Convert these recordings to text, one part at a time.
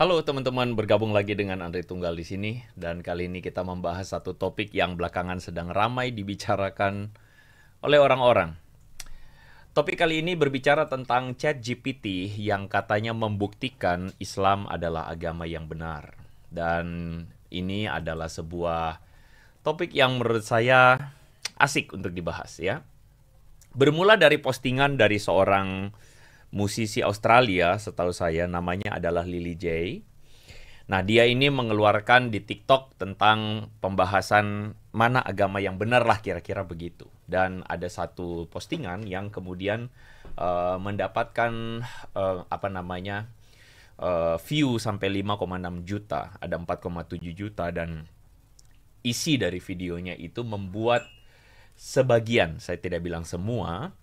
Halo teman-teman, bergabung lagi dengan Andre Tunggal di sini dan kali ini kita membahas satu topik yang belakangan sedang ramai dibicarakan oleh orang-orang. Topik kali ini berbicara tentang Chat GPT yang katanya membuktikan Islam adalah agama yang benar. Dan ini adalah sebuah topik yang menurut saya asik untuk dibahas ya. Bermula dari postingan dari seorang musisi Australia setahu saya namanya adalah Lily J. Nah, dia ini mengeluarkan di TikTok tentang pembahasan mana agama yang benar lah kira-kira begitu. Dan ada satu postingan yang kemudian uh, mendapatkan uh, apa namanya uh, view sampai 5,6 juta, ada 4,7 juta dan isi dari videonya itu membuat sebagian, saya tidak bilang semua,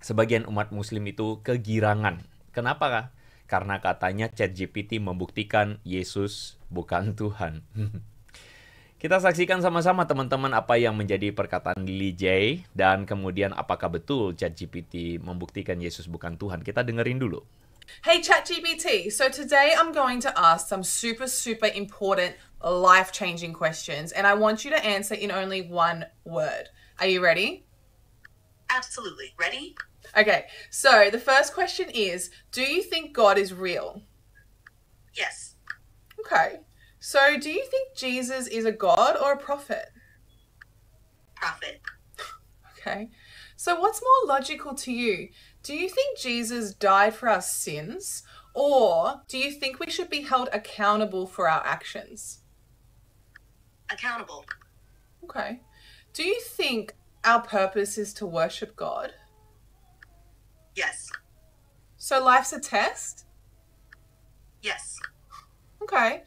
sebagian umat muslim itu kegirangan. Kenapa? Karena katanya ChatGPT membuktikan Yesus bukan Tuhan. Kita saksikan sama-sama teman-teman apa yang menjadi perkataan Lily J dan kemudian apakah betul ChatGPT membuktikan Yesus bukan Tuhan. Kita dengerin dulu. Hey ChatGPT, so today I'm going to ask some super super important life-changing questions and I want you to answer in only one word. Are you ready? Absolutely. Ready? Okay. So the first question is Do you think God is real? Yes. Okay. So do you think Jesus is a God or a prophet? Prophet. Okay. So what's more logical to you? Do you think Jesus died for our sins? Or do you think we should be held accountable for our actions? Accountable. Okay. Do you think our purpose is to worship God? Yes. So life's a test? Yes. Okay.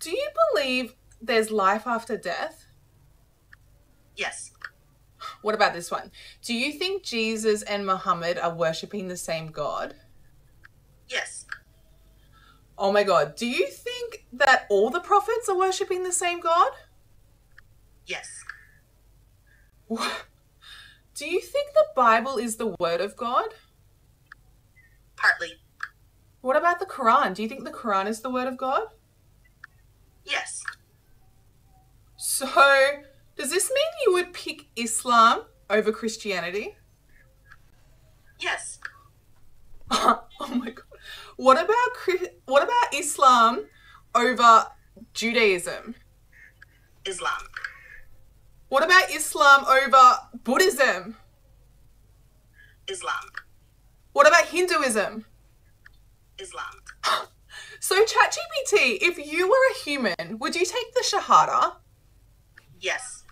Do you believe there's life after death? Yes. What about this one? Do you think Jesus and Muhammad are worshipping the same God? Yes. Oh my God. Do you think that all the prophets are worshipping the same God? Yes. Do you think the Bible is the Word of God? Partly. What about the Quran? Do you think the Quran is the Word of God? Yes. So, does this mean you would pick Islam over Christianity? Yes. oh my god. What about what about Islam over Judaism? Islam. What about Islam over Buddhism? Islam. What about Hinduism? Islam. so, ChatGPT, if you were a human, would you take the Shahada? Yes.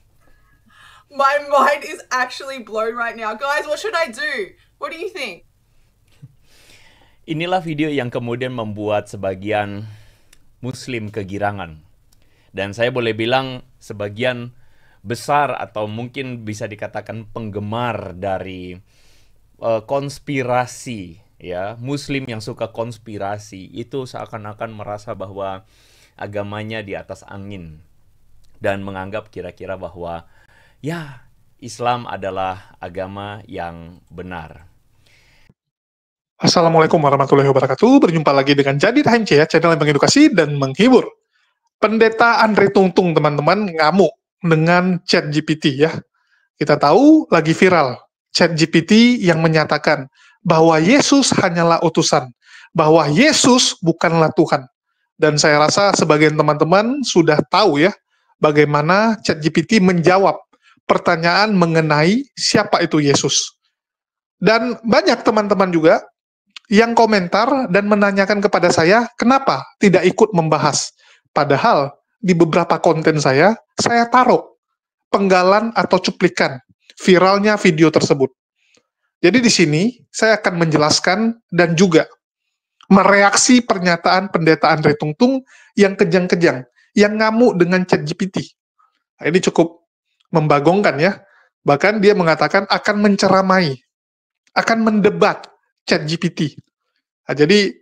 My mind is actually blown right now. Guys, what should I do? What do you think? Inilah video yang kemudian membuat sebagian muslim kegirangan. Dan saya boleh bilang sebagian besar atau mungkin bisa dikatakan penggemar dari uh, konspirasi ya muslim yang suka konspirasi itu seakan-akan merasa bahwa agamanya di atas angin dan menganggap kira-kira bahwa ya Islam adalah agama yang benar. Assalamualaikum warahmatullahi wabarakatuh. Berjumpa lagi dengan Jadi HMC ya, channel yang mengedukasi dan menghibur. Pendeta Andre Tungtung teman-teman ngamuk dengan Chat GPT ya. Kita tahu lagi viral Chat GPT yang menyatakan bahwa Yesus hanyalah utusan, bahwa Yesus bukanlah Tuhan. Dan saya rasa sebagian teman-teman sudah tahu ya bagaimana Chat GPT menjawab pertanyaan mengenai siapa itu Yesus. Dan banyak teman-teman juga yang komentar dan menanyakan kepada saya, kenapa tidak ikut membahas Padahal di beberapa konten saya, saya taruh penggalan atau cuplikan viralnya video tersebut. Jadi di sini saya akan menjelaskan dan juga mereaksi pernyataan pendeta Andre Tungtung yang kejang-kejang, yang ngamuk dengan ChatGPT. Nah, ini cukup membagongkan ya. Bahkan dia mengatakan akan menceramai, akan mendebat ChatGPT. Nah, jadi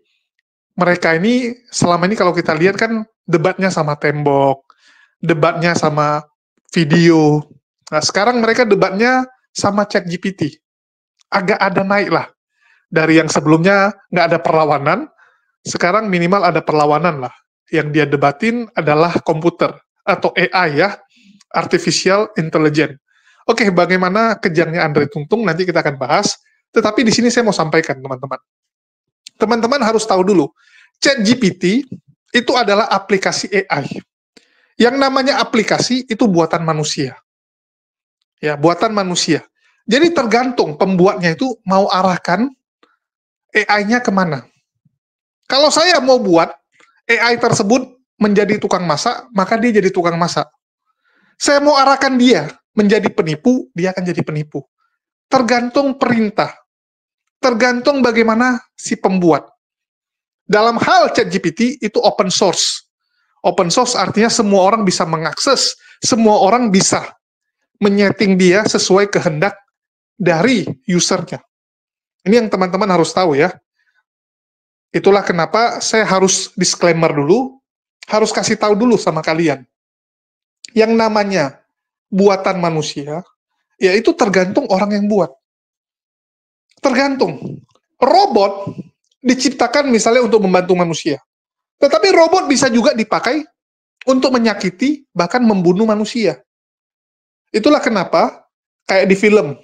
mereka ini selama ini kalau kita lihat kan debatnya sama tembok, debatnya sama video. Nah, sekarang mereka debatnya sama chat GPT. Agak ada naik lah. Dari yang sebelumnya nggak ada perlawanan, sekarang minimal ada perlawanan lah. Yang dia debatin adalah komputer atau AI ya, Artificial Intelligence. Oke, bagaimana kejangnya Andre Tungtung nanti kita akan bahas. Tetapi di sini saya mau sampaikan teman-teman. Teman-teman harus tahu dulu, Chat GPT itu adalah aplikasi AI. Yang namanya aplikasi itu buatan manusia. Ya, buatan manusia. Jadi tergantung pembuatnya itu mau arahkan AI-nya kemana. Kalau saya mau buat AI tersebut menjadi tukang masak, maka dia jadi tukang masak. Saya mau arahkan dia menjadi penipu, dia akan jadi penipu. Tergantung perintah. Tergantung bagaimana si pembuat. Dalam hal ChatGPT itu open source. Open source artinya semua orang bisa mengakses, semua orang bisa menyeting dia sesuai kehendak dari usernya. Ini yang teman-teman harus tahu ya. Itulah kenapa saya harus disclaimer dulu, harus kasih tahu dulu sama kalian. Yang namanya buatan manusia, ya itu tergantung orang yang buat. Tergantung. Robot diciptakan misalnya untuk membantu manusia. Tetapi robot bisa juga dipakai untuk menyakiti bahkan membunuh manusia. Itulah kenapa kayak di film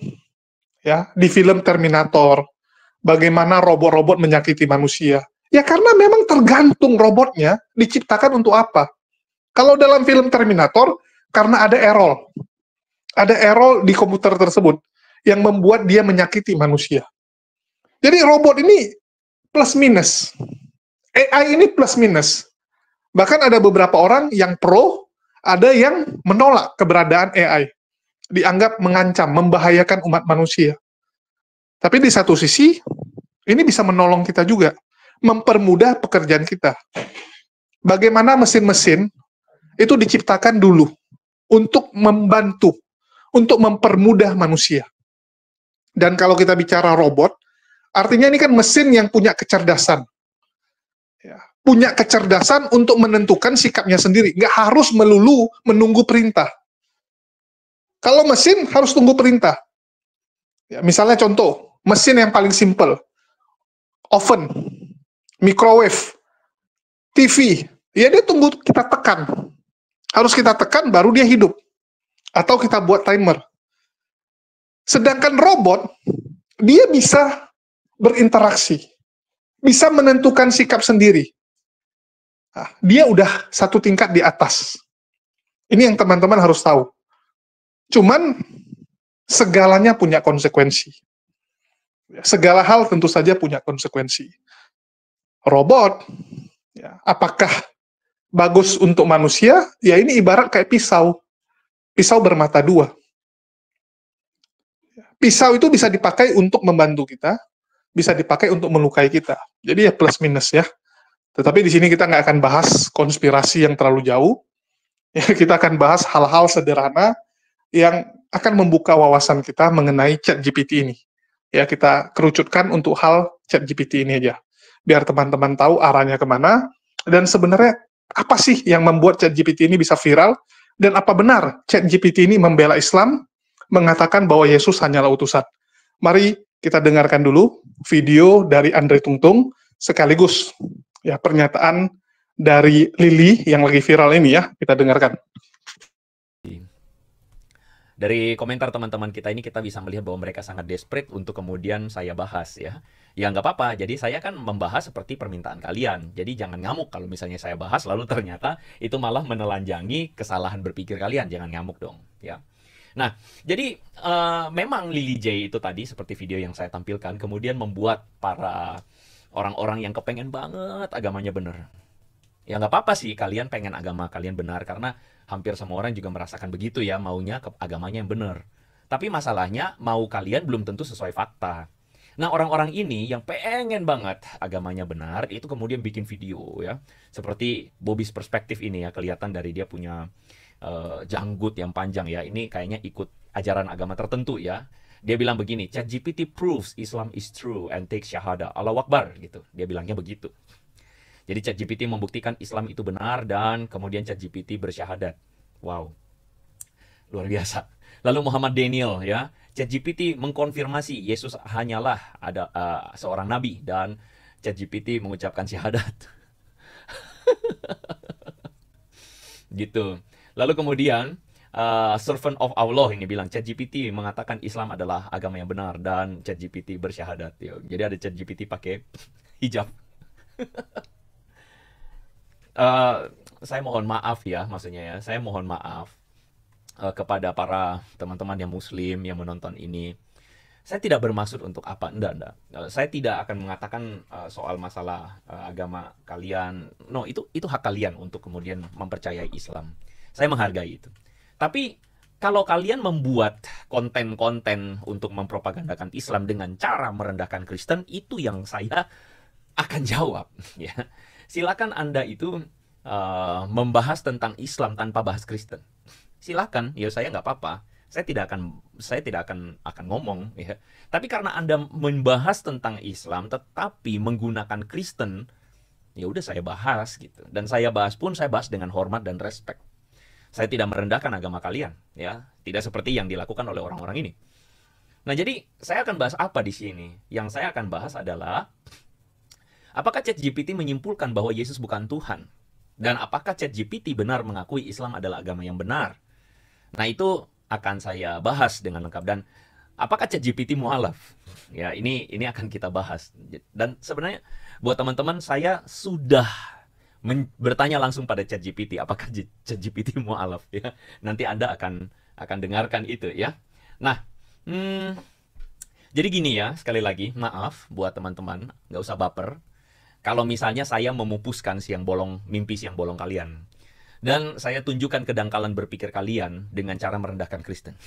ya, di film Terminator bagaimana robot-robot menyakiti manusia. Ya karena memang tergantung robotnya diciptakan untuk apa. Kalau dalam film Terminator karena ada error. Ada error di komputer tersebut yang membuat dia menyakiti manusia. Jadi robot ini plus minus. AI ini plus minus. Bahkan ada beberapa orang yang pro, ada yang menolak keberadaan AI. Dianggap mengancam, membahayakan umat manusia. Tapi di satu sisi, ini bisa menolong kita juga. Mempermudah pekerjaan kita. Bagaimana mesin-mesin itu diciptakan dulu untuk membantu, untuk mempermudah manusia. Dan kalau kita bicara robot, Artinya ini kan mesin yang punya kecerdasan. Ya, punya kecerdasan untuk menentukan sikapnya sendiri. Nggak harus melulu menunggu perintah. Kalau mesin harus tunggu perintah. Ya, misalnya contoh, mesin yang paling simple. Oven, microwave, TV. Ya dia tunggu kita tekan. Harus kita tekan baru dia hidup. Atau kita buat timer. Sedangkan robot, dia bisa berinteraksi, bisa menentukan sikap sendiri. Nah, dia udah satu tingkat di atas. Ini yang teman-teman harus tahu. Cuman segalanya punya konsekuensi. Segala hal tentu saja punya konsekuensi. Robot, ya, apakah bagus untuk manusia? Ya ini ibarat kayak pisau. Pisau bermata dua. Pisau itu bisa dipakai untuk membantu kita, bisa dipakai untuk melukai kita. Jadi ya plus minus ya. Tetapi di sini kita nggak akan bahas konspirasi yang terlalu jauh. Ya, kita akan bahas hal-hal sederhana yang akan membuka wawasan kita mengenai chat GPT ini. Ya, kita kerucutkan untuk hal chat GPT ini aja. Biar teman-teman tahu arahnya kemana, dan sebenarnya apa sih yang membuat chat GPT ini bisa viral, dan apa benar chat GPT ini membela Islam, mengatakan bahwa Yesus hanyalah utusan. Mari kita dengarkan dulu video dari Andre Tungtung sekaligus ya pernyataan dari Lili yang lagi viral ini ya kita dengarkan. Dari komentar teman-teman kita ini kita bisa melihat bahwa mereka sangat desperate untuk kemudian saya bahas ya. Ya nggak apa-apa, jadi saya kan membahas seperti permintaan kalian. Jadi jangan ngamuk kalau misalnya saya bahas lalu ternyata itu malah menelanjangi kesalahan berpikir kalian. Jangan ngamuk dong ya. Nah, jadi uh, memang Lily J itu tadi seperti video yang saya tampilkan kemudian membuat para orang-orang yang kepengen banget agamanya benar. Ya nggak apa-apa sih kalian pengen agama kalian benar karena hampir semua orang juga merasakan begitu ya maunya ke agamanya yang benar. Tapi masalahnya mau kalian belum tentu sesuai fakta. Nah, orang-orang ini yang pengen banget agamanya benar itu kemudian bikin video ya. Seperti Bobby's perspektif ini ya kelihatan dari dia punya uh, janggut yang panjang ya. Ini kayaknya ikut ajaran agama tertentu ya. Dia bilang begini, ChatGPT proves Islam is true and takes syahada. Allah Akbar gitu. Dia bilangnya begitu. Jadi ChatGPT membuktikan Islam itu benar dan kemudian ChatGPT bersyahadat. Wow. Luar biasa. Lalu Muhammad Daniel ya, ChatGPT mengkonfirmasi Yesus hanyalah ada uh, seorang nabi dan ChatGPT mengucapkan syahadat. gitu. Lalu kemudian uh, servant of Allah ini bilang ChatGPT mengatakan Islam adalah agama yang benar dan ChatGPT bersyahadat. Yo. Jadi ada ChatGPT pakai hijab. uh, saya mohon maaf ya, maksudnya ya, saya mohon maaf uh, kepada para teman-teman yang Muslim yang menonton ini. Saya tidak bermaksud untuk apa, enggak, enggak. Uh, saya tidak akan mengatakan uh, soal masalah uh, agama kalian. No, itu itu hak kalian untuk kemudian mempercayai Islam saya menghargai itu. Tapi kalau kalian membuat konten-konten untuk mempropagandakan Islam dengan cara merendahkan Kristen, itu yang saya akan jawab. Ya, silakan anda itu uh, membahas tentang Islam tanpa bahas Kristen. Silakan, ya saya nggak apa-apa. Saya tidak akan saya tidak akan akan ngomong ya. Tapi karena anda membahas tentang Islam tetapi menggunakan Kristen, ya udah saya bahas gitu. Dan saya bahas pun saya bahas dengan hormat dan respect saya tidak merendahkan agama kalian, ya. Tidak seperti yang dilakukan oleh orang-orang ini. Nah, jadi saya akan bahas apa di sini? Yang saya akan bahas adalah apakah ChatGPT menyimpulkan bahwa Yesus bukan Tuhan? Dan apakah ChatGPT benar mengakui Islam adalah agama yang benar? Nah, itu akan saya bahas dengan lengkap dan apakah ChatGPT mualaf? Ya, ini ini akan kita bahas. Dan sebenarnya buat teman-teman saya sudah men- bertanya langsung pada ChatGPT apakah ChatGPT mau alaf ya. Nanti Anda akan akan dengarkan itu ya. Nah, hmm, jadi gini ya, sekali lagi maaf buat teman-teman, nggak usah baper. Kalau misalnya saya memupuskan siang bolong mimpi siang bolong kalian dan saya tunjukkan kedangkalan berpikir kalian dengan cara merendahkan Kristen.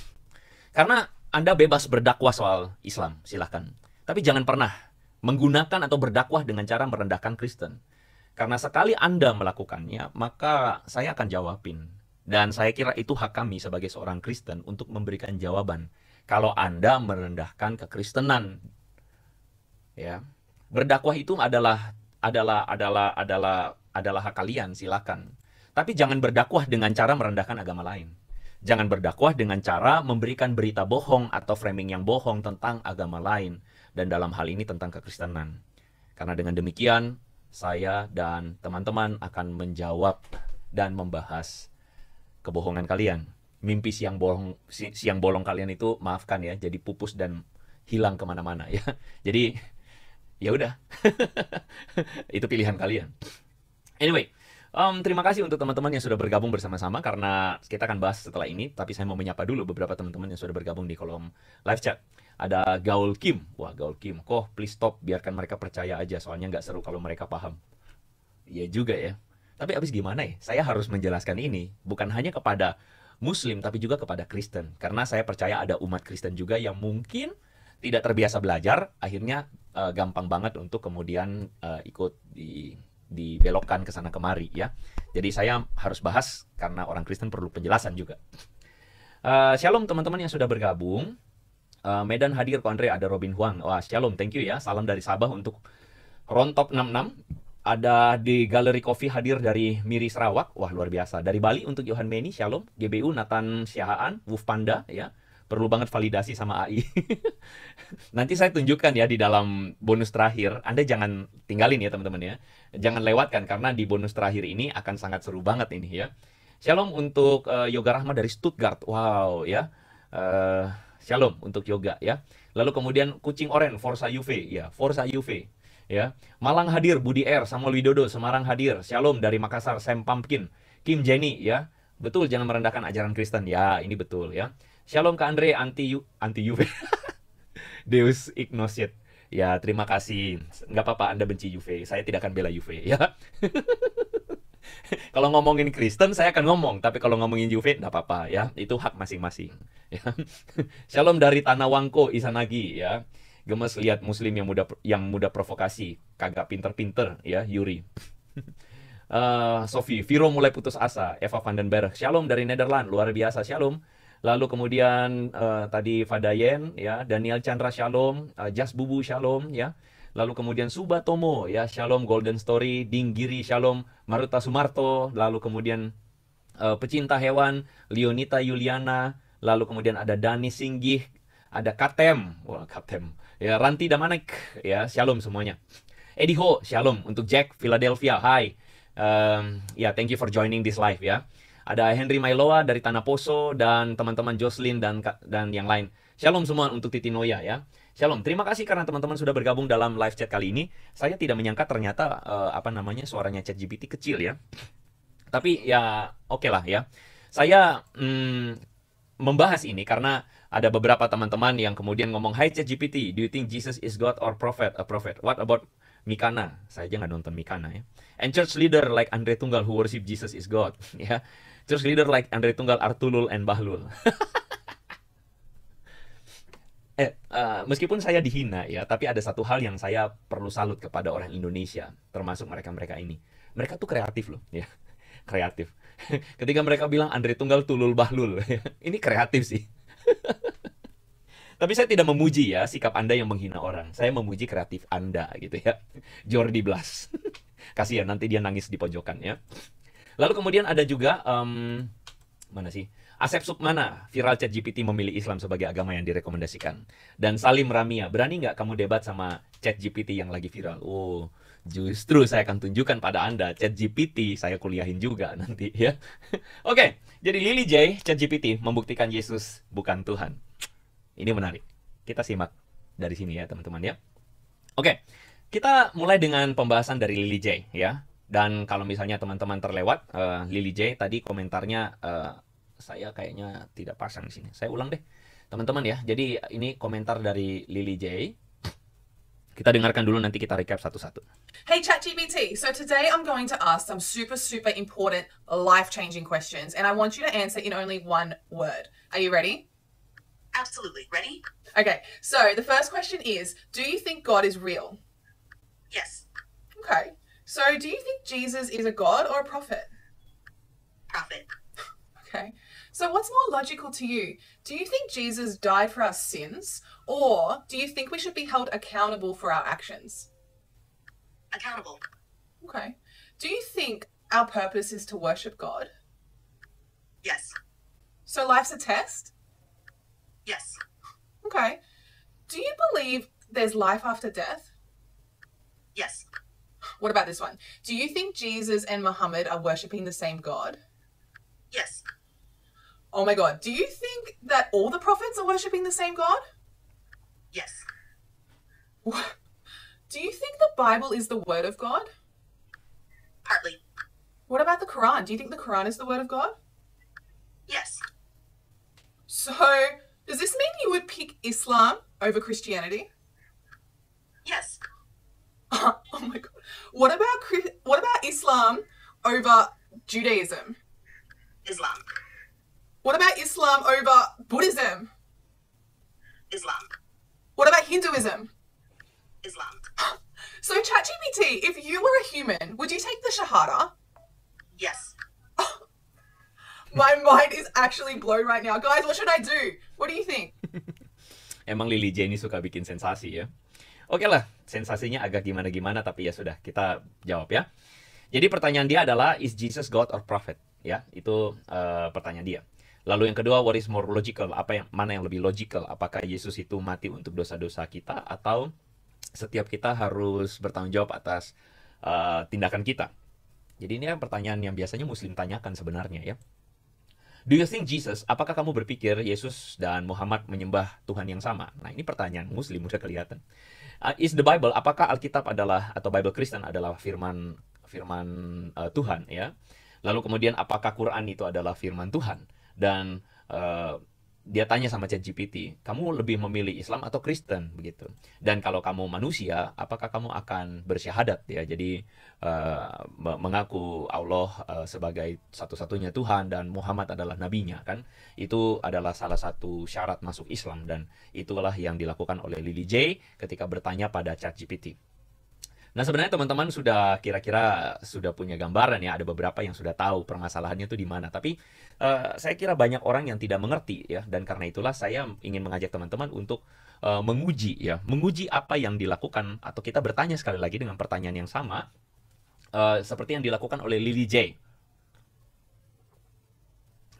Karena Anda bebas berdakwah soal Islam, silahkan. Tapi jangan pernah menggunakan atau berdakwah dengan cara merendahkan Kristen. Karena sekali Anda melakukannya, maka saya akan jawabin. Dan saya kira itu hak kami sebagai seorang Kristen untuk memberikan jawaban. Kalau Anda merendahkan kekristenan, ya berdakwah itu adalah adalah adalah adalah adalah hak kalian, silakan. Tapi jangan berdakwah dengan cara merendahkan agama lain. Jangan berdakwah dengan cara memberikan berita bohong atau framing yang bohong tentang agama lain dan dalam hal ini tentang kekristenan. Karena dengan demikian saya dan teman-teman akan menjawab dan membahas kebohongan kalian. Mimpi siang bolong siang bolong kalian itu maafkan ya, jadi pupus dan hilang kemana-mana ya. Jadi ya udah, itu pilihan kalian. Anyway, um, terima kasih untuk teman-teman yang sudah bergabung bersama-sama karena kita akan bahas setelah ini. Tapi saya mau menyapa dulu beberapa teman-teman yang sudah bergabung di kolom live chat ada Gaul Kim. Wah, Gaul Kim, kok please stop, biarkan mereka percaya aja, soalnya nggak seru kalau mereka paham. Iya juga ya. Tapi abis gimana ya? Saya harus menjelaskan ini, bukan hanya kepada Muslim, tapi juga kepada Kristen. Karena saya percaya ada umat Kristen juga yang mungkin tidak terbiasa belajar, akhirnya uh, gampang banget untuk kemudian uh, ikut di dibelokkan ke sana kemari ya. Jadi saya harus bahas karena orang Kristen perlu penjelasan juga. Uh, shalom teman-teman yang sudah bergabung. Eh, Medan hadir Pak Andre ada Robin Huang. Wah, shalom, thank you ya. Salam dari Sabah untuk Rontop 66. Ada di Galeri Coffee hadir dari Miri Sarawak. Wah, luar biasa. Dari Bali untuk Johan Meni, shalom. GBU Nathan Syahaan, Wolf Panda ya. Perlu banget validasi sama AI. Nanti saya tunjukkan ya di dalam bonus terakhir. Anda jangan tinggalin ya teman-teman ya. Jangan lewatkan karena di bonus terakhir ini akan sangat seru banget ini ya. Shalom untuk uh, Yoga Rahma dari Stuttgart. Wow ya. Uh, Shalom untuk yoga ya. Lalu kemudian kucing oren Forza UV ya, Forza UV ya. Malang hadir Budi R, Samuel Widodo, Semarang hadir. Shalom dari Makassar Sam Pumpkin, Kim Jenny ya. Betul jangan merendahkan ajaran Kristen ya, ini betul ya. Shalom ke Andre anti U, anti UV. Deus ignosit. Ya, terima kasih. Nggak apa-apa Anda benci UV. Saya tidak akan bela UV ya. kalau ngomongin Kristen saya akan ngomong, tapi kalau ngomongin Juve enggak apa-apa ya. Itu hak masing-masing. Ya. Shalom dari Tanah Wangko Isanagi ya. Gemes lihat muslim yang muda yang muda provokasi, kagak pinter-pinter ya Yuri. uh, Sofi, Viro mulai putus asa. Eva van den Berg, Shalom dari Nederland, luar biasa Shalom. Lalu kemudian uh, tadi Fadayen ya, Daniel Chandra Shalom, uh, Jas Bubu Shalom ya lalu kemudian Subatomo ya Shalom Golden Story, Dinggiri Shalom, Maruta Sumarto, lalu kemudian uh, pecinta hewan Leonita Yuliana, lalu kemudian ada Dani Singgih, ada Katem, wah Katem, ya Ranti Damanek, ya Shalom semuanya. Ediho Shalom untuk Jack Philadelphia, Hai, um, ya thank you for joining this live ya. Ada Henry Mailoa dari Tanah Poso dan teman-teman Jocelyn dan dan yang lain. Shalom semua untuk Titi Noya ya. Shalom, terima kasih karena teman-teman sudah bergabung dalam live chat kali ini. Saya tidak menyangka ternyata uh, apa namanya suaranya chat GPT kecil ya. Tapi ya oke okay lah ya. Saya mm, membahas ini karena ada beberapa teman-teman yang kemudian ngomong, Hai chat GPT, do you think Jesus is God or prophet? A prophet. What about Mikana? Saya aja nggak nonton Mikana ya. And church leader like Andre Tunggal who worship Jesus is God. ya. Church leader like Andre Tunggal, Artulul, and Bahlul. eh, uh, meskipun saya dihina ya, tapi ada satu hal yang saya perlu salut kepada orang Indonesia, termasuk mereka-mereka ini. Mereka tuh kreatif loh, ya. Kreatif. Ketika mereka bilang Andre Tunggal tulul bahlul, ini kreatif sih. tapi saya tidak memuji ya sikap Anda yang menghina orang. Saya memuji kreatif Anda gitu ya. Jordi Blas. Kasihan nanti dia nangis di pojokan ya. Lalu kemudian ada juga um, mana sih? Asep Sukmana, viral chat GPT memilih Islam sebagai agama yang direkomendasikan. Dan Salim Ramia, berani nggak kamu debat sama chat GPT yang lagi viral? Oh, justru saya akan tunjukkan pada Anda chat GPT, saya kuliahin juga nanti ya. Oke, jadi Lily J, chat GPT membuktikan Yesus bukan Tuhan. Ini menarik. Kita simak dari sini ya teman-teman ya. Oke, kita mulai dengan pembahasan dari Lily J ya. Dan kalau misalnya teman-teman terlewat, uh, Lily J tadi komentarnya uh, saya kayaknya tidak pasang di sini. Saya ulang deh, teman-teman ya. Jadi ini komentar dari Lily J. Kita dengarkan dulu nanti kita recap satu-satu. Hey ChatGPT, so today I'm going to ask some super super important life-changing questions and I want you to answer in only one word. Are you ready? Absolutely. Ready? Okay. So, the first question is, do you think God is real? Yes. Okay. So, do you think Jesus is a god or a prophet? Prophet. Okay. So, what's more logical to you? Do you think Jesus died for our sins, or do you think we should be held accountable for our actions? Accountable. Okay. Do you think our purpose is to worship God? Yes. So, life's a test? Yes. Okay. Do you believe there's life after death? Yes. What about this one? Do you think Jesus and Muhammad are worshipping the same God? Yes. Oh my god. Do you think that all the prophets are worshipping the same God? Yes. What? Do you think the Bible is the word of God? Partly. What about the Quran? Do you think the Quran is the word of God? Yes. So, does this mean you would pick Islam over Christianity? Yes. oh my god. What about what about Islam over Judaism? Islam. What about Islam over Buddhism? Islam. What about Hinduism? Islam. So, ChatGPT, if you were a human, would you take the Shahada? Yes. My mind is actually blown right now. Guys, what should I do? What do you think? Emang Lily Jenny suka bikin sensasi ya. Oke lah, sensasinya agak gimana-gimana tapi ya sudah kita jawab ya. Jadi pertanyaan dia adalah is Jesus God or prophet? Ya, itu uh, pertanyaan dia. Lalu yang kedua, what is more logical? Apa yang mana yang lebih logical? Apakah Yesus itu mati untuk dosa-dosa kita atau setiap kita harus bertanggung jawab atas uh, tindakan kita? Jadi ini yang pertanyaan yang biasanya muslim tanyakan sebenarnya ya. Do you think Jesus? Apakah kamu berpikir Yesus dan Muhammad menyembah Tuhan yang sama? Nah, ini pertanyaan muslim sudah kelihatan. Uh, is the Bible apakah Alkitab adalah atau Bible Kristen adalah firman firman uh, Tuhan ya? Lalu kemudian apakah Quran itu adalah firman Tuhan? dan uh, dia tanya sama ChatGPT, kamu lebih memilih Islam atau Kristen begitu. Dan kalau kamu manusia, apakah kamu akan bersyahadat ya? Jadi uh, mengaku Allah uh, sebagai satu-satunya Tuhan dan Muhammad adalah nabinya kan? Itu adalah salah satu syarat masuk Islam dan itulah yang dilakukan oleh Lily J ketika bertanya pada ChatGPT. Nah sebenarnya teman-teman sudah kira-kira sudah punya gambaran ya, ada beberapa yang sudah tahu permasalahannya itu di mana. Tapi uh, saya kira banyak orang yang tidak mengerti ya, dan karena itulah saya ingin mengajak teman-teman untuk uh, menguji ya, menguji apa yang dilakukan atau kita bertanya sekali lagi dengan pertanyaan yang sama, uh, seperti yang dilakukan oleh Lily J.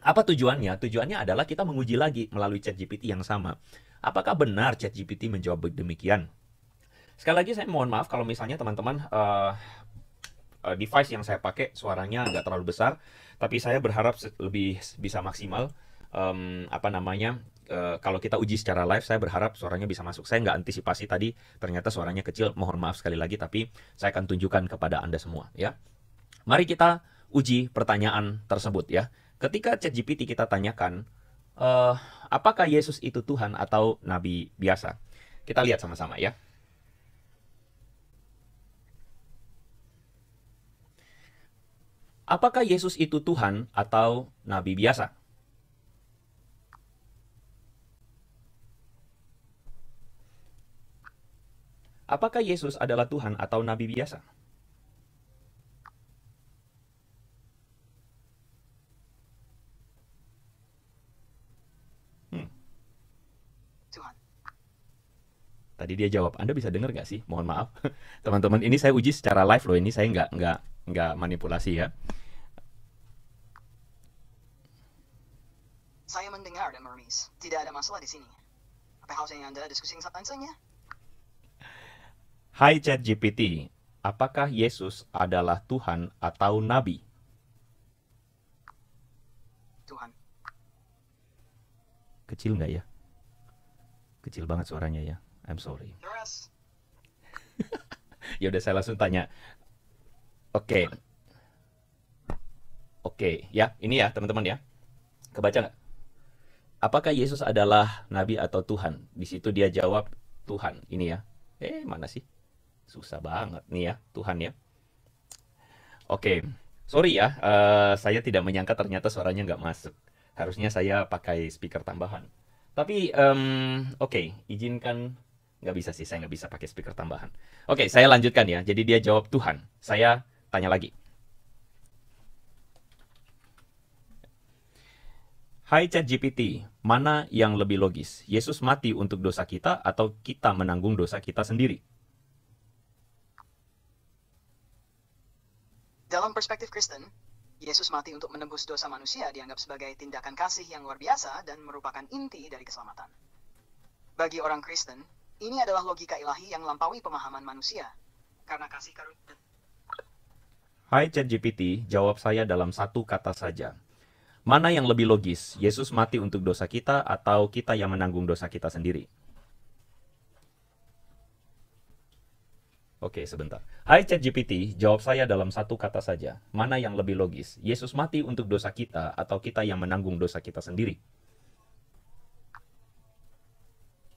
Apa tujuannya? Tujuannya adalah kita menguji lagi melalui ChatGPT yang sama. Apakah benar ChatGPT menjawab demikian? Sekali lagi saya mohon maaf kalau misalnya teman-teman uh, device yang saya pakai suaranya nggak terlalu besar, tapi saya berharap lebih bisa maksimal um, apa namanya Uh, kalau kita uji secara live, saya berharap suaranya bisa masuk. Saya nggak antisipasi tadi, ternyata suaranya kecil. Mohon maaf sekali lagi, tapi saya akan tunjukkan kepada Anda semua. Ya, mari kita uji pertanyaan tersebut. Ya, ketika ChatGPT kita tanyakan, uh, apakah Yesus itu Tuhan atau Nabi biasa? Kita lihat sama-sama ya. apakah Yesus itu Tuhan atau nabi biasa? Apakah Yesus adalah Tuhan atau nabi biasa? Hmm. Tadi dia jawab, Anda bisa dengar nggak sih? Mohon maaf, teman-teman. Ini saya uji secara live loh. Ini saya nggak nggak nggak manipulasi ya. Saya mendengar dan Maurice. Tidak ada masalah di sini. Apa hal yang Anda diskusi sansanya? Hai chat GPT apakah Yesus adalah Tuhan atau Nabi? Tuhan. Kecil nggak ya? Kecil banget suaranya ya. I'm sorry. ya udah saya langsung tanya Oke. Okay. Oke, okay. ya, ini ya teman-teman ya. Kebaca nggak? Apakah Yesus adalah nabi atau Tuhan? Di situ dia jawab Tuhan. Ini ya. Eh, mana sih? Susah banget nih ya, Tuhan ya. Oke, okay. sorry ya, uh, saya tidak menyangka ternyata suaranya nggak masuk. Harusnya saya pakai speaker tambahan. Tapi, um, oke, okay. izinkan nggak bisa sih, saya nggak bisa pakai speaker tambahan. Oke, okay, saya lanjutkan ya. Jadi dia jawab Tuhan. Saya tanya lagi. Hai ChatGPT, mana yang lebih logis? Yesus mati untuk dosa kita atau kita menanggung dosa kita sendiri? Dalam perspektif Kristen, Yesus mati untuk menembus dosa manusia dianggap sebagai tindakan kasih yang luar biasa dan merupakan inti dari keselamatan. Bagi orang Kristen, ini adalah logika ilahi yang melampaui pemahaman manusia. Karena kasih karunia Hai GPT, jawab saya dalam satu kata saja. Mana yang lebih logis, Yesus mati untuk dosa kita atau kita yang menanggung dosa kita sendiri? Oke, sebentar. Hai GPT, jawab saya dalam satu kata saja. Mana yang lebih logis? Yesus mati untuk dosa kita atau kita yang menanggung dosa kita sendiri?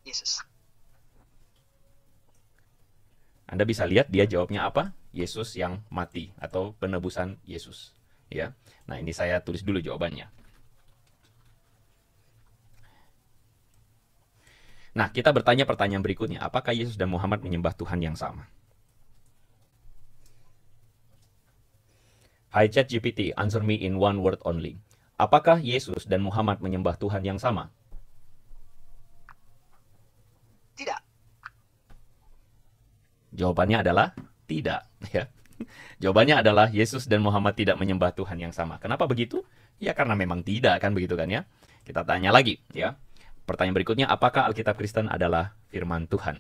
Yesus. Anda bisa lihat dia jawabnya apa? Yesus yang mati atau penebusan Yesus ya nah ini saya tulis dulu jawabannya Nah, kita bertanya pertanyaan berikutnya, apakah Yesus dan Muhammad menyembah Tuhan yang sama? Hi GPT, answer me in one word only. Apakah Yesus dan Muhammad menyembah Tuhan yang sama? Tidak. Jawabannya adalah tidak. Ya. Jawabannya adalah Yesus dan Muhammad tidak menyembah Tuhan yang sama. Kenapa begitu? Ya karena memang tidak kan begitu kan ya. Kita tanya lagi ya. Pertanyaan berikutnya, apakah Alkitab Kristen adalah firman Tuhan?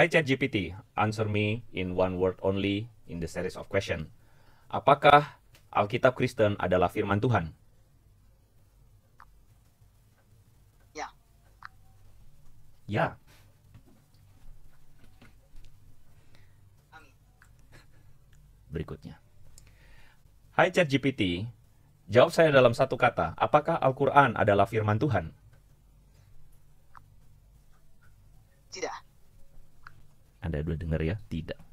Hi GPT, answer me in one word only in the series of question. Apakah Alkitab Kristen adalah firman Tuhan? Ya. Berikutnya. Hai chat GPT, jawab saya dalam satu kata, apakah Al-Quran adalah firman Tuhan? Tidak. Anda sudah dengar ya? Tidak.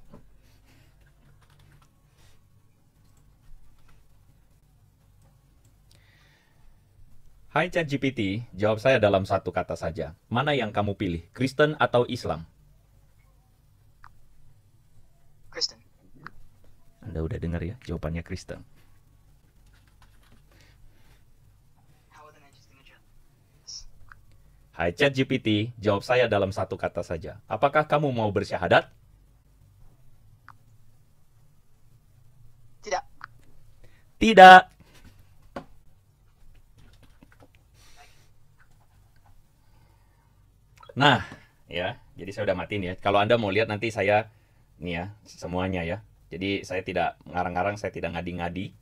Hai GPT, jawab saya dalam satu kata saja. Mana yang kamu pilih, Kristen atau Islam? Kristen. Anda udah dengar ya, jawabannya Kristen. Hai GPT, jawab saya dalam satu kata saja. Apakah kamu mau bersyahadat? Tidak. Tidak. Nah, ya, jadi saya udah matiin ya. Kalau Anda mau lihat nanti saya nih ya, semuanya ya. Jadi saya tidak ngarang-ngarang, saya tidak ngadi-ngadi.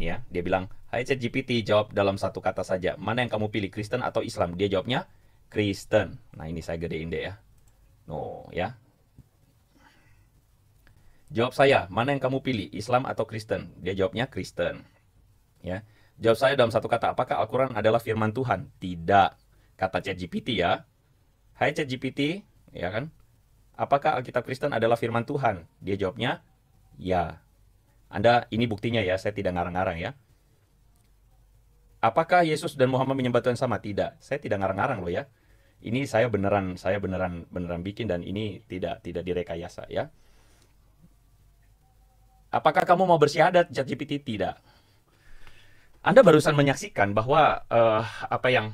Nih ya, dia bilang, "Hai GPT, jawab dalam satu kata saja. Mana yang kamu pilih, Kristen atau Islam?" Dia jawabnya, "Kristen." Nah, ini saya gedein deh ya. No, ya. Jawab saya, mana yang kamu pilih, Islam atau Kristen? Dia jawabnya Kristen. Ya. Jawab saya dalam satu kata, apakah Al-Quran adalah firman Tuhan? Tidak. Kata ChatGPT ya. "Hai ChatGPT, ya kan? Apakah Alkitab Kristen adalah firman Tuhan?" Dia jawabnya, "Ya." Anda ini buktinya ya, saya tidak ngarang-ngarang ya. Apakah Yesus dan Muhammad menyembah Tuhan sama? Tidak. Saya tidak ngarang-ngarang loh ya. Ini saya beneran, saya beneran beneran bikin dan ini tidak tidak direkayasa ya. Apakah kamu mau bersyahadat ChatGPT? Tidak. Anda barusan menyaksikan bahwa uh, apa yang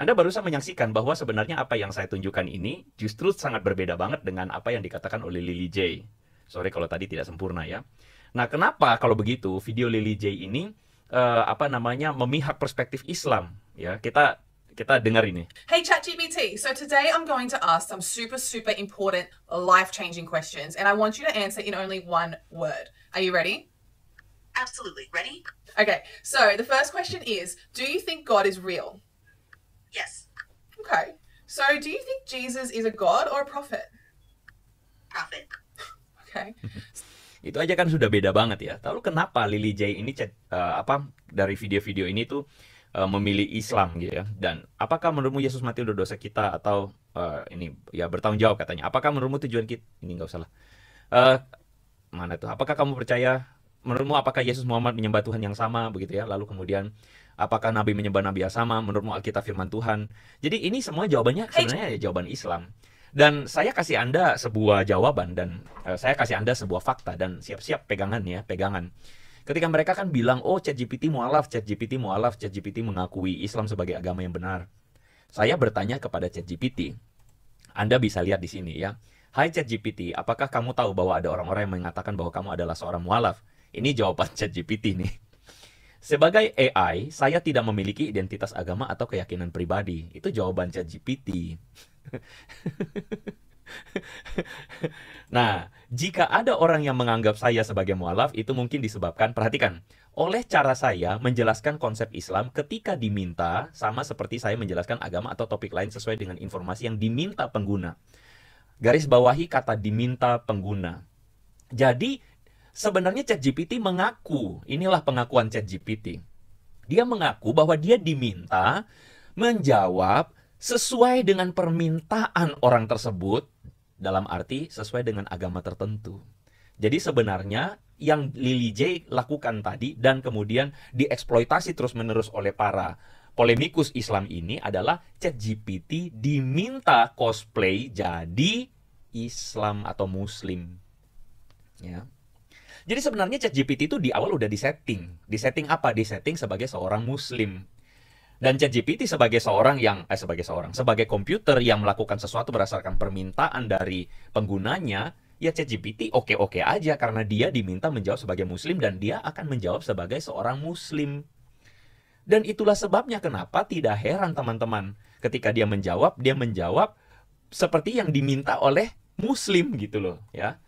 anda barusan menyaksikan bahwa sebenarnya apa yang saya tunjukkan ini justru sangat berbeda banget dengan apa yang dikatakan oleh Lily J. Sorry kalau tadi tidak sempurna ya. Nah, kenapa kalau begitu video Lily J ini uh, apa namanya memihak perspektif Islam ya? Kita kita dengar ini. Hey ChatGPT, so today I'm going to ask some super super important life-changing questions and I want you to answer in only one word. Are you ready? Absolutely. Ready? Okay. So, the first question is, do you think God is real? Yes. Okay. So, do you think Jesus is a god or a prophet? Prophet. okay. itu aja kan sudah beda banget ya. Lalu kenapa Lily J ini uh, apa dari video-video ini tuh uh, memilih Islam gitu ya? Dan apakah menurutmu Yesus mati udah dosa kita atau uh, ini ya bertanggung jawab katanya? Apakah menurutmu tujuan kita ini nggak usah lah. Uh, mana tuh? Apakah kamu percaya menurutmu apakah Yesus Muhammad menyembah Tuhan yang sama begitu ya? Lalu kemudian Apakah Nabi menyembah Nabi yang sama? Menurutmu Alkitab firman Tuhan? Jadi ini semua jawabannya sebenarnya ya jawaban Islam. Dan saya kasih Anda sebuah jawaban dan uh, saya kasih Anda sebuah fakta dan siap-siap pegangan ya, pegangan. Ketika mereka kan bilang, oh ChatGPT mualaf, ChatGPT mualaf, ChatGPT mengakui Islam sebagai agama yang benar. Saya bertanya kepada ChatGPT, Anda bisa lihat di sini ya. Hai ChatGPT, apakah kamu tahu bahwa ada orang-orang yang mengatakan bahwa kamu adalah seorang mualaf? Ini jawaban ChatGPT nih. Sebagai AI, saya tidak memiliki identitas agama atau keyakinan pribadi. Itu jawaban ChatGPT. nah, jika ada orang yang menganggap saya sebagai mualaf, itu mungkin disebabkan, perhatikan, oleh cara saya menjelaskan konsep Islam ketika diminta, sama seperti saya menjelaskan agama atau topik lain sesuai dengan informasi yang diminta pengguna. Garis bawahi kata diminta pengguna. Jadi, Sebenarnya ChatGPT mengaku, inilah pengakuan ChatGPT. Dia mengaku bahwa dia diminta menjawab sesuai dengan permintaan orang tersebut dalam arti sesuai dengan agama tertentu. Jadi sebenarnya yang Lily J lakukan tadi dan kemudian dieksploitasi terus-menerus oleh para polemikus Islam ini adalah ChatGPT diminta cosplay jadi Islam atau Muslim. Ya. Jadi sebenarnya Chat GPT itu di awal udah disetting. Disetting apa? Disetting sebagai seorang muslim. Dan Chat GPT sebagai seorang yang eh sebagai seorang, sebagai komputer yang melakukan sesuatu berdasarkan permintaan dari penggunanya, ya Chat GPT oke-oke aja karena dia diminta menjawab sebagai muslim dan dia akan menjawab sebagai seorang muslim. Dan itulah sebabnya kenapa tidak heran teman-teman ketika dia menjawab, dia menjawab seperti yang diminta oleh muslim gitu loh, ya.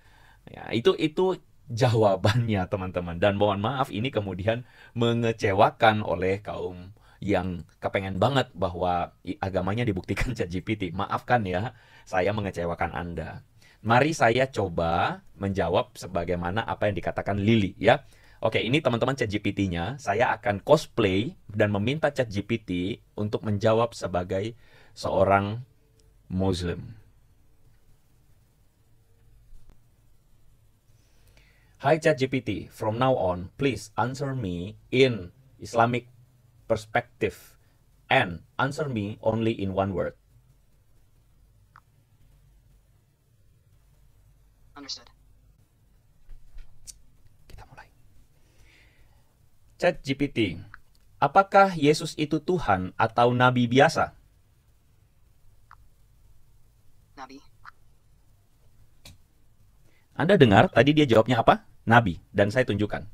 Ya, itu itu jawabannya teman-teman. Dan mohon maaf ini kemudian mengecewakan oleh kaum yang kepengen banget bahwa agamanya dibuktikan ChatGPT. Maafkan ya, saya mengecewakan Anda. Mari saya coba menjawab sebagaimana apa yang dikatakan Lily ya. Oke, ini teman-teman ChatGPT-nya. Saya akan cosplay dan meminta ChatGPT untuk menjawab sebagai seorang Muslim. Hi ChatGPT, from now on, please answer me in Islamic perspective and answer me only in one word. Understood. Kita mulai. ChatGPT, apakah Yesus itu Tuhan atau nabi biasa? Nabi. Anda dengar tadi dia jawabnya apa? nabi dan saya tunjukkan.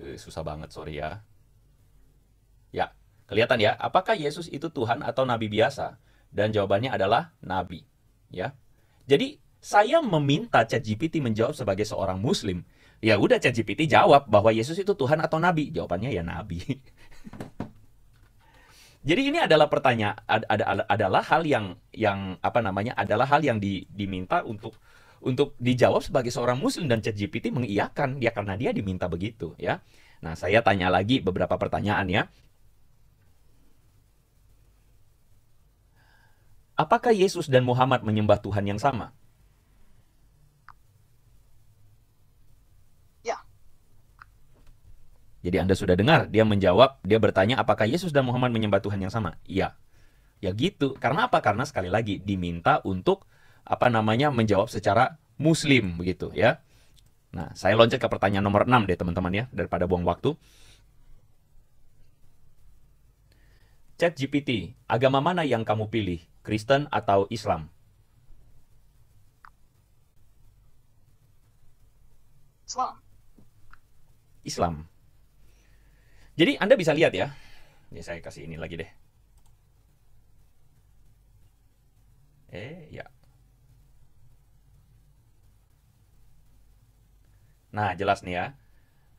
Eh, susah banget, sorry ya. Ya, kelihatan ya. Apakah Yesus itu Tuhan atau nabi biasa? Dan jawabannya adalah nabi, ya. Jadi saya meminta ChatGPT menjawab sebagai seorang muslim. Ya udah ChatGPT jawab bahwa Yesus itu Tuhan atau nabi. Jawabannya ya nabi. Jadi ini adalah pertanyaan ad, ad, adalah hal yang yang apa namanya adalah hal yang di, diminta untuk untuk dijawab sebagai seorang muslim dan ChatGPT mengiyakan dia ya, karena dia diminta begitu ya. Nah, saya tanya lagi beberapa pertanyaan ya. Apakah Yesus dan Muhammad menyembah Tuhan yang sama? Jadi Anda sudah dengar dia menjawab, dia bertanya apakah Yesus dan Muhammad menyembah Tuhan yang sama? Iya. Ya gitu. Karena apa? Karena sekali lagi diminta untuk apa namanya menjawab secara muslim begitu ya. Nah, saya loncat ke pertanyaan nomor 6 deh teman-teman ya daripada buang waktu. Chat GPT, agama mana yang kamu pilih? Kristen atau Islam? Islam. Islam. Jadi Anda bisa lihat ya. Ini saya kasih ini lagi deh. Eh, ya. Nah, jelas nih ya.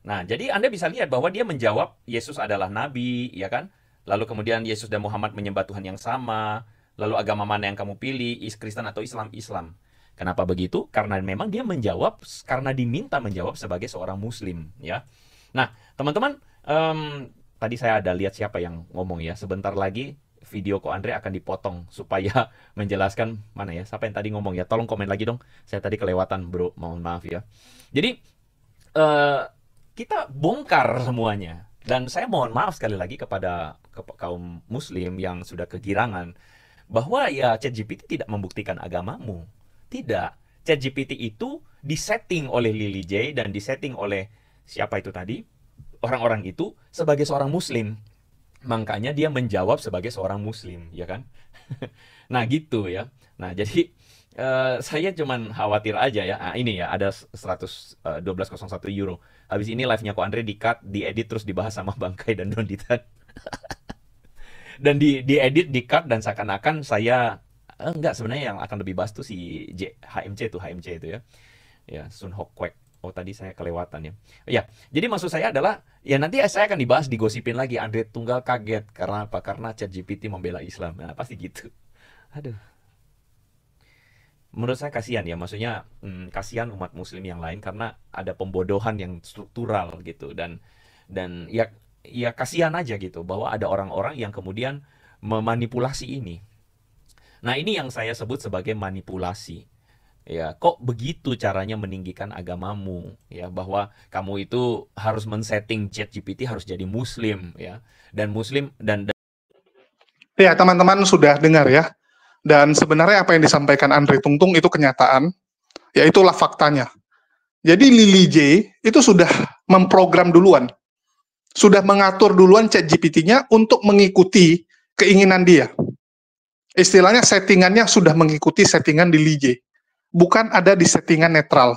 Nah, jadi Anda bisa lihat bahwa dia menjawab Yesus adalah nabi, ya kan? Lalu kemudian Yesus dan Muhammad menyembah Tuhan yang sama. Lalu agama mana yang kamu pilih, is Kristen atau Islam? Islam. Kenapa begitu? Karena memang dia menjawab karena diminta menjawab sebagai seorang muslim, ya. Nah, teman-teman, Um, tadi saya ada lihat siapa yang ngomong ya. Sebentar lagi video Ko Andre akan dipotong supaya menjelaskan mana ya siapa yang tadi ngomong ya tolong komen lagi dong saya tadi kelewatan bro mohon maaf ya jadi uh, kita bongkar semuanya dan saya mohon maaf sekali lagi kepada ke kaum muslim yang sudah kegirangan bahwa ya ChatGPT tidak membuktikan agamamu tidak ChatGPT itu disetting oleh Lily J dan disetting oleh siapa itu tadi orang-orang itu sebagai seorang muslim. Makanya dia menjawab sebagai seorang muslim, ya kan? nah, gitu ya. Nah, jadi uh, saya cuman khawatir aja ya. Nah, ini ya ada 112,01 eh, euro. Habis ini live-nya kok Andre di-cut, diedit terus dibahas sama Bangkai dan Don Ditan. dan di diedit, di-cut dan seakan-akan saya eh, enggak sebenarnya yang akan lebih bahas tuh si J, HMC tuh HMC itu ya. Ya, Sun Hok Kwek Oh tadi saya kelewatan ya. Ya, jadi maksud saya adalah ya nanti saya akan dibahas digosipin lagi Andre Tunggal kaget karena apa? Karena ChatGPT membela Islam. Nah, pasti gitu. Aduh. Menurut saya kasihan ya, maksudnya hmm, kasihan umat muslim yang lain karena ada pembodohan yang struktural gitu dan dan ya ya kasihan aja gitu bahwa ada orang-orang yang kemudian memanipulasi ini. Nah, ini yang saya sebut sebagai manipulasi ya kok begitu caranya meninggikan agamamu ya bahwa kamu itu harus men-setting chat GPT harus jadi muslim ya dan muslim dan, ya teman-teman sudah dengar ya dan sebenarnya apa yang disampaikan Andre Tungtung itu kenyataan ya itulah faktanya jadi Lily J itu sudah memprogram duluan sudah mengatur duluan chat gpt nya untuk mengikuti keinginan dia istilahnya settingannya sudah mengikuti settingan Lily J bukan ada di settingan netral.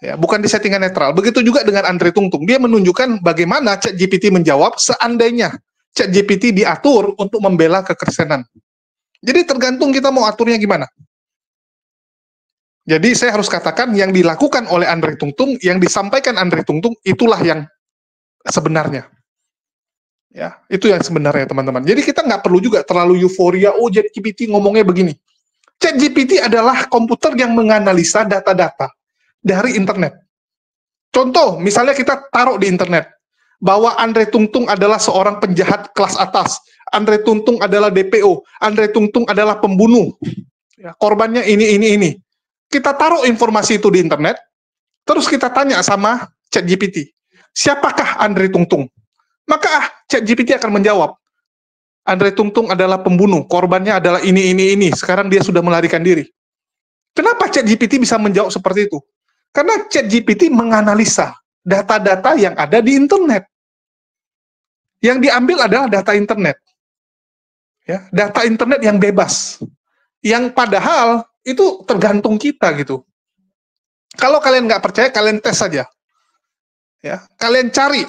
Ya, bukan di settingan netral. Begitu juga dengan Andre Tungtung. Dia menunjukkan bagaimana Chat GPT menjawab seandainya Chat GPT diatur untuk membela kekerasan. Jadi tergantung kita mau aturnya gimana. Jadi saya harus katakan yang dilakukan oleh Andre Tungtung, yang disampaikan Andre Tungtung itulah yang sebenarnya. Ya, itu yang sebenarnya teman-teman. Jadi kita nggak perlu juga terlalu euforia, oh jadi GPT ngomongnya begini. Chat GPT adalah komputer yang menganalisa data-data dari internet. Contoh, misalnya kita taruh di internet bahwa Andre Tungtung adalah seorang penjahat kelas atas, Andre Tungtung adalah DPO, Andre Tungtung adalah pembunuh, ya, korbannya ini, ini, ini. Kita taruh informasi itu di internet, terus kita tanya sama Chat GPT, siapakah Andre Tungtung? Maka ah, GPT akan menjawab, Andre Tungtung adalah pembunuh, korbannya adalah ini, ini, ini. Sekarang dia sudah melarikan diri. Kenapa Chat GPT bisa menjawab seperti itu? Karena Chat GPT menganalisa data-data yang ada di internet. Yang diambil adalah data internet. Ya, data internet yang bebas. Yang padahal itu tergantung kita gitu. Kalau kalian nggak percaya, kalian tes saja. Ya, kalian cari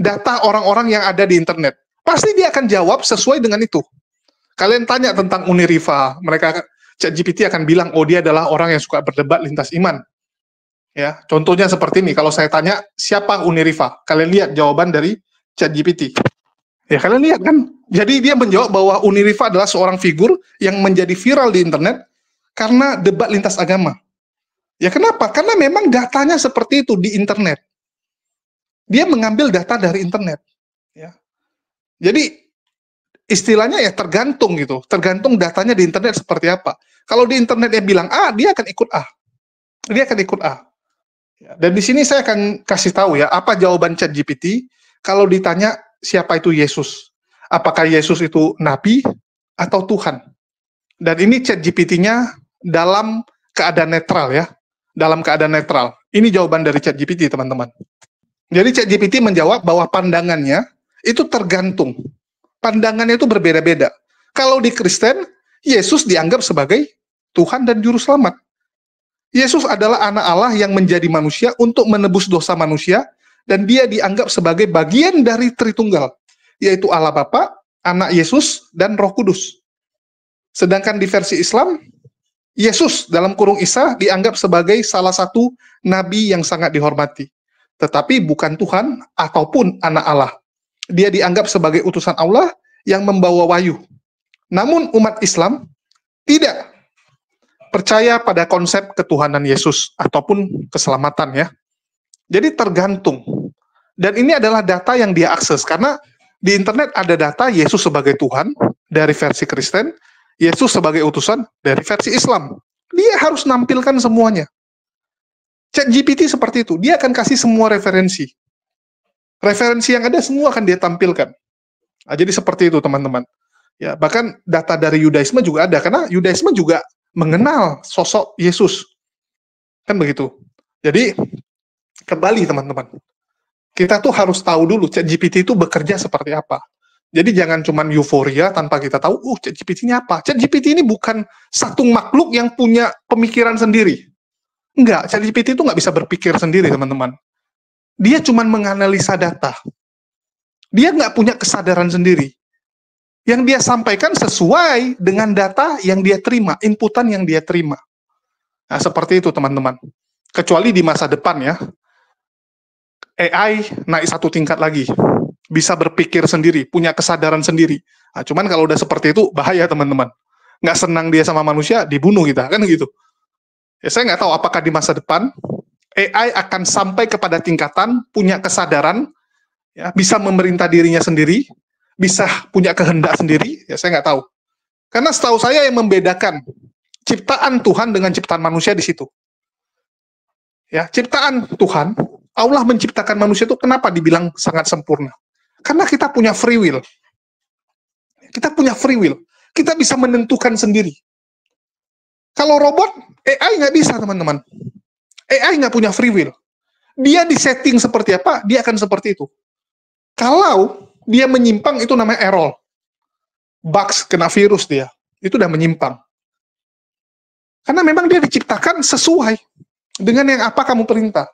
data orang-orang yang ada di internet. Pasti dia akan jawab sesuai dengan itu. Kalian tanya tentang Uniriva, mereka Chat GPT akan bilang, oh dia adalah orang yang suka berdebat lintas iman. Ya, contohnya seperti ini. Kalau saya tanya siapa Uniriva, kalian lihat jawaban dari Chat GPT. Ya kalian lihat kan. Jadi dia menjawab bahwa Uniriva adalah seorang figur yang menjadi viral di internet karena debat lintas agama. Ya kenapa? Karena memang datanya seperti itu di internet. Dia mengambil data dari internet. Ya. Jadi istilahnya ya tergantung gitu, tergantung datanya di internet seperti apa. Kalau di internet dia bilang A, ah, dia akan ikut A. Dia akan ikut A. Ya, dan di sini saya akan kasih tahu ya, apa jawaban Chat GPT kalau ditanya siapa itu Yesus. Apakah Yesus itu nabi atau Tuhan? Dan ini Chat gpt nya dalam keadaan netral ya, dalam keadaan netral. Ini jawaban dari Chat GPT teman-teman. Jadi Chat GPT menjawab bahwa pandangannya itu tergantung. Pandangannya itu berbeda-beda. Kalau di Kristen, Yesus dianggap sebagai Tuhan dan Juru Selamat. Yesus adalah anak Allah yang menjadi manusia untuk menebus dosa manusia, dan dia dianggap sebagai bagian dari Tritunggal, yaitu Allah Bapa, Anak Yesus, dan Roh Kudus. Sedangkan di versi Islam, Yesus dalam kurung Isa dianggap sebagai salah satu nabi yang sangat dihormati, tetapi bukan Tuhan ataupun anak Allah dia dianggap sebagai utusan Allah yang membawa wahyu. Namun umat Islam tidak percaya pada konsep ketuhanan Yesus ataupun keselamatan ya. Jadi tergantung. Dan ini adalah data yang dia akses karena di internet ada data Yesus sebagai Tuhan dari versi Kristen, Yesus sebagai utusan dari versi Islam. Dia harus nampilkan semuanya. Chat GPT seperti itu, dia akan kasih semua referensi referensi yang ada semua akan dia tampilkan. Nah, jadi seperti itu teman-teman. Ya, bahkan data dari Yudaisme juga ada karena Yudaisme juga mengenal sosok Yesus. Kan begitu. Jadi kembali teman-teman. Kita tuh harus tahu dulu ChatGPT itu bekerja seperti apa. Jadi jangan cuma euforia tanpa kita tahu, uh ChatGPT ini apa? ChatGPT ini bukan satu makhluk yang punya pemikiran sendiri. Enggak, ChatGPT itu nggak bisa berpikir sendiri, teman-teman dia cuma menganalisa data. Dia nggak punya kesadaran sendiri. Yang dia sampaikan sesuai dengan data yang dia terima, inputan yang dia terima. Nah, seperti itu teman-teman. Kecuali di masa depan ya, AI naik satu tingkat lagi. Bisa berpikir sendiri, punya kesadaran sendiri. Nah, cuman kalau udah seperti itu, bahaya teman-teman. Nggak senang dia sama manusia, dibunuh kita, kan gitu. Ya, saya nggak tahu apakah di masa depan AI akan sampai kepada tingkatan punya kesadaran, ya, bisa memerintah dirinya sendiri, bisa punya kehendak sendiri, ya saya nggak tahu. Karena setahu saya yang membedakan ciptaan Tuhan dengan ciptaan manusia di situ. Ya, ciptaan Tuhan, Allah menciptakan manusia itu kenapa dibilang sangat sempurna? Karena kita punya free will. Kita punya free will. Kita bisa menentukan sendiri. Kalau robot, AI nggak bisa, teman-teman. AI nggak punya free will. Dia disetting seperti apa, dia akan seperti itu. Kalau dia menyimpang, itu namanya error. Bugs, kena virus dia. Itu udah menyimpang. Karena memang dia diciptakan sesuai dengan yang apa kamu perintah.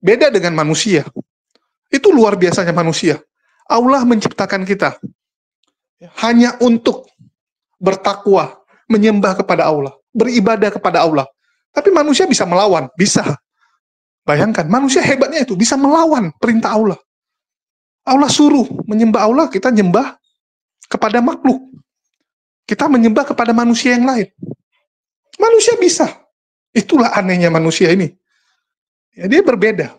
Beda dengan manusia. Itu luar biasanya manusia. Allah menciptakan kita hanya untuk bertakwa, menyembah kepada Allah, beribadah kepada Allah. Tapi manusia bisa melawan, bisa. Bayangkan, manusia hebatnya itu bisa melawan perintah Allah. Allah suruh menyembah Allah, kita nyembah kepada makhluk. Kita menyembah kepada manusia yang lain. Manusia bisa. Itulah anehnya manusia ini. Ya, dia berbeda.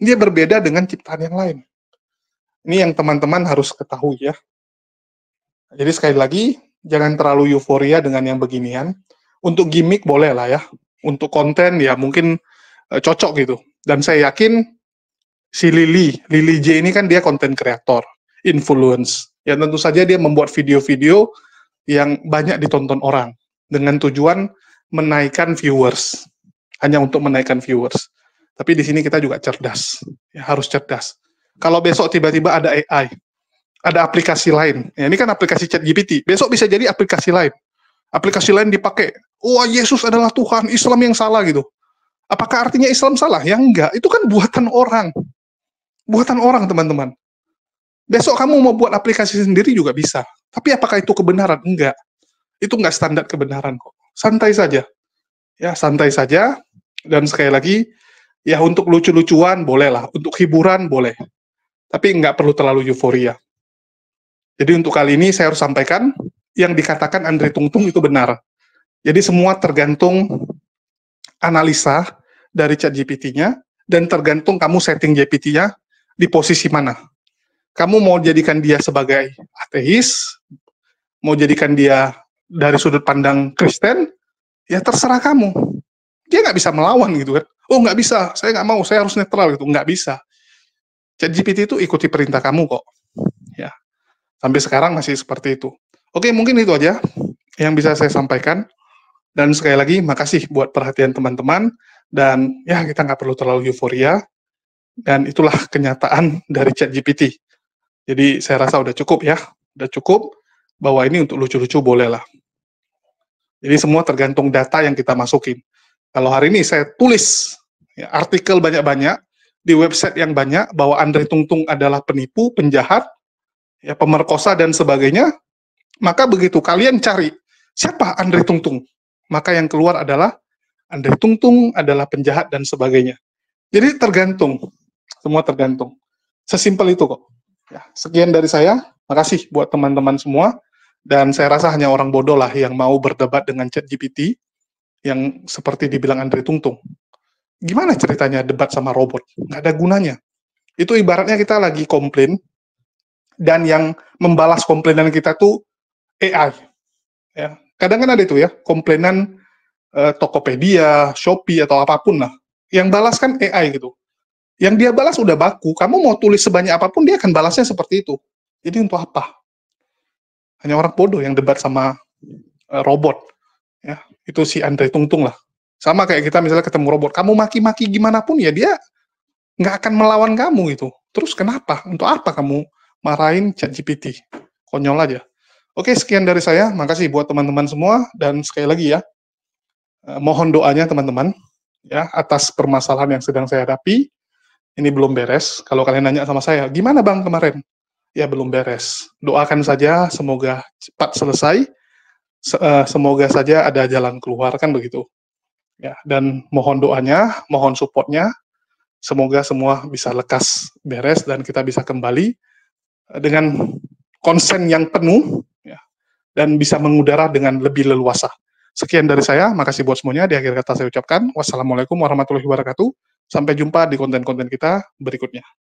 Dia berbeda dengan ciptaan yang lain. Ini yang teman-teman harus ketahui ya. Jadi sekali lagi, jangan terlalu euforia dengan yang beginian. Untuk gimmick boleh lah ya, untuk konten ya mungkin uh, cocok gitu. Dan saya yakin si Lily, Lily J ini kan dia konten kreator, influence. Ya tentu saja dia membuat video-video yang banyak ditonton orang dengan tujuan menaikkan viewers, hanya untuk menaikkan viewers. Tapi di sini kita juga cerdas, ya, harus cerdas. Kalau besok tiba-tiba ada AI, ada aplikasi lain. Ya, ini kan aplikasi Chat GPT. Besok bisa jadi aplikasi lain. Aplikasi lain dipakai wah oh, Yesus adalah Tuhan, Islam yang salah gitu. Apakah artinya Islam salah? Ya enggak, itu kan buatan orang. Buatan orang, teman-teman. Besok kamu mau buat aplikasi sendiri juga bisa. Tapi apakah itu kebenaran? Enggak. Itu enggak standar kebenaran kok. Santai saja. Ya, santai saja. Dan sekali lagi, ya untuk lucu-lucuan bolehlah, untuk hiburan boleh. Tapi enggak perlu terlalu euforia. Jadi untuk kali ini saya harus sampaikan yang dikatakan Andre Tungtung itu benar jadi semua tergantung analisa dari chat GPT-nya dan tergantung kamu setting GPT-nya di posisi mana. Kamu mau jadikan dia sebagai ateis, mau jadikan dia dari sudut pandang Kristen, ya terserah kamu. Dia nggak bisa melawan gitu kan. Oh nggak bisa, saya nggak mau, saya harus netral gitu. Nggak bisa. Chat GPT itu ikuti perintah kamu kok. Ya. Sampai sekarang masih seperti itu. Oke, mungkin itu aja yang bisa saya sampaikan. Dan sekali lagi, makasih buat perhatian teman-teman. Dan ya, kita nggak perlu terlalu euforia. Dan itulah kenyataan dari chat GPT. Jadi saya rasa udah cukup ya. Udah cukup bahwa ini untuk lucu-lucu boleh lah. Jadi semua tergantung data yang kita masukin. Kalau hari ini saya tulis ya, artikel banyak-banyak di website yang banyak bahwa Andre Tungtung adalah penipu, penjahat, ya pemerkosa dan sebagainya, maka begitu kalian cari siapa Andre Tungtung, maka yang keluar adalah Andre Tungtung adalah penjahat dan sebagainya. Jadi tergantung, semua tergantung. Sesimpel itu kok. Ya, sekian dari saya. Makasih buat teman-teman semua. Dan saya rasa hanya orang bodoh lah yang mau berdebat dengan chat GPT yang seperti dibilang Andre Tungtung. Gimana ceritanya debat sama robot? Nggak ada gunanya. Itu ibaratnya kita lagi komplain dan yang membalas komplainan kita tuh AI. Ya, kadang kan ada itu ya komplainan eh, Tokopedia, Shopee atau apapun lah. Yang balas kan AI gitu. Yang dia balas udah baku. Kamu mau tulis sebanyak apapun dia akan balasnya seperti itu. Jadi untuk apa? Hanya orang bodoh yang debat sama eh, robot. Ya, itu si Andre Tungtung lah. Sama kayak kita misalnya ketemu robot, kamu maki-maki gimana pun ya dia nggak akan melawan kamu gitu. Terus kenapa? Untuk apa kamu marahin ChatGPT? Konyol aja. Oke, sekian dari saya. Makasih buat teman-teman semua dan sekali lagi ya, eh, mohon doanya teman-teman ya atas permasalahan yang sedang saya hadapi. Ini belum beres. Kalau kalian nanya sama saya, gimana Bang kemarin? Ya belum beres. Doakan saja semoga cepat selesai. Eh, semoga saja ada jalan keluar kan begitu. Ya, dan mohon doanya, mohon supportnya. Semoga semua bisa lekas beres dan kita bisa kembali dengan konsen yang penuh dan bisa mengudara dengan lebih leluasa. Sekian dari saya, makasih buat semuanya. Di akhir kata saya ucapkan, wassalamualaikum warahmatullahi wabarakatuh. Sampai jumpa di konten-konten kita berikutnya.